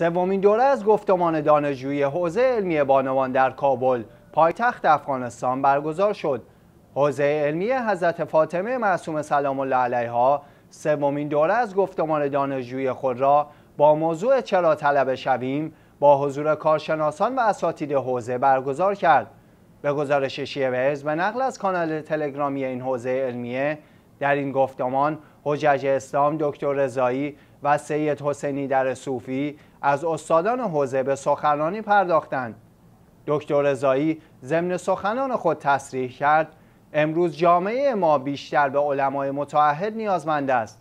سومین دوره از گفتمان دانشجویی حوزه علمی بانوان در کابل پایتخت افغانستان برگزار شد حوزه علمی حضرت فاطمه معصوم سلام الله علیها سومین دوره از گفتمان دانشجویی خود را با موضوع چرا طلب شویم با حضور کارشناسان و اساتید حوزه برگزار کرد به گزارش شیوهز به نقل از کانال تلگرامی این حوزه علمیه در این گفتمان حجج اسلام دکتر رضایی و سید حسینی در صوفی از استادان حوزه به سخنانی پرداختند دکتر رضایی ضمن سخنان خود تصریح کرد امروز جامعه ما بیشتر به علمای متعهد نیازمند است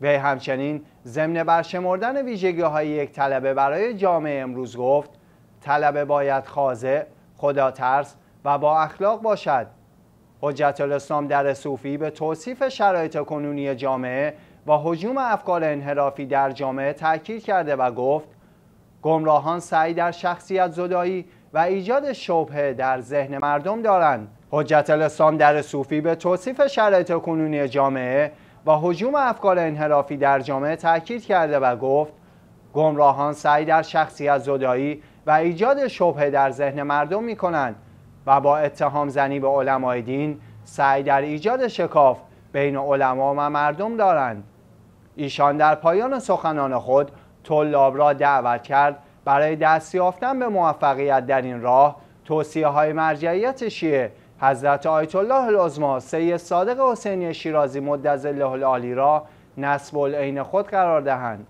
وی همچنین ضمن برشمردن ویژگی های یک طلبه برای جامعه امروز گفت طلبه باید خاضع خدا ترس و با اخلاق باشد حجت الاسلام در صوفی به توصیف شرایط کنونی جامعه و حجوم افکار انحرافی در جامعه تاکید کرده و گفت گمراهان سعی در شخصیت زدایی و ایجاد شبهه در ذهن مردم دارند حجت الاسلام در صوفی به توصیف شرایط کنونی جامعه و حجوم افکار انحرافی در جامعه تاکید کرده و گفت گمراهان سعی در شخصیت زدایی و ایجاد شبهه در ذهن مردم می کنند و با اتهام زنی به علمای دین سعی در ایجاد شکاف بین علما و مردم دارند ایشان در پایان سخنان خود طلاب را دعوت کرد برای دست یافتن به موفقیت در این راه توصیه های مرجعیت شیعه حضرت آیت الله العظما سید صادق حسینی شیرازی مدظله العالی را نسب العین خود قرار دهند